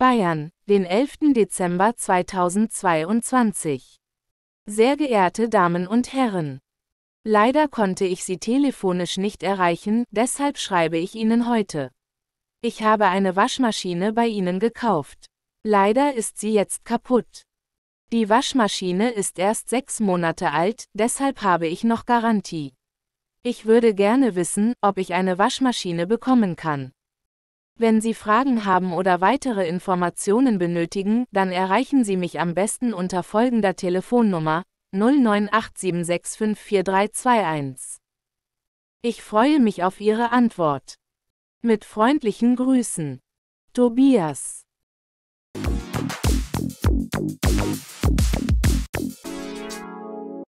Bayern, den 11. Dezember 2022. Sehr geehrte Damen und Herren, leider konnte ich Sie telefonisch nicht erreichen, deshalb schreibe ich Ihnen heute. Ich habe eine Waschmaschine bei Ihnen gekauft. Leider ist sie jetzt kaputt. Die Waschmaschine ist erst sechs Monate alt, deshalb habe ich noch Garantie. Ich würde gerne wissen, ob ich eine Waschmaschine bekommen kann. Wenn Sie Fragen haben oder weitere Informationen benötigen, dann erreichen Sie mich am besten unter folgender Telefonnummer 0987654321. Ich freue mich auf Ihre Antwort. Mit freundlichen Grüßen. Tobias.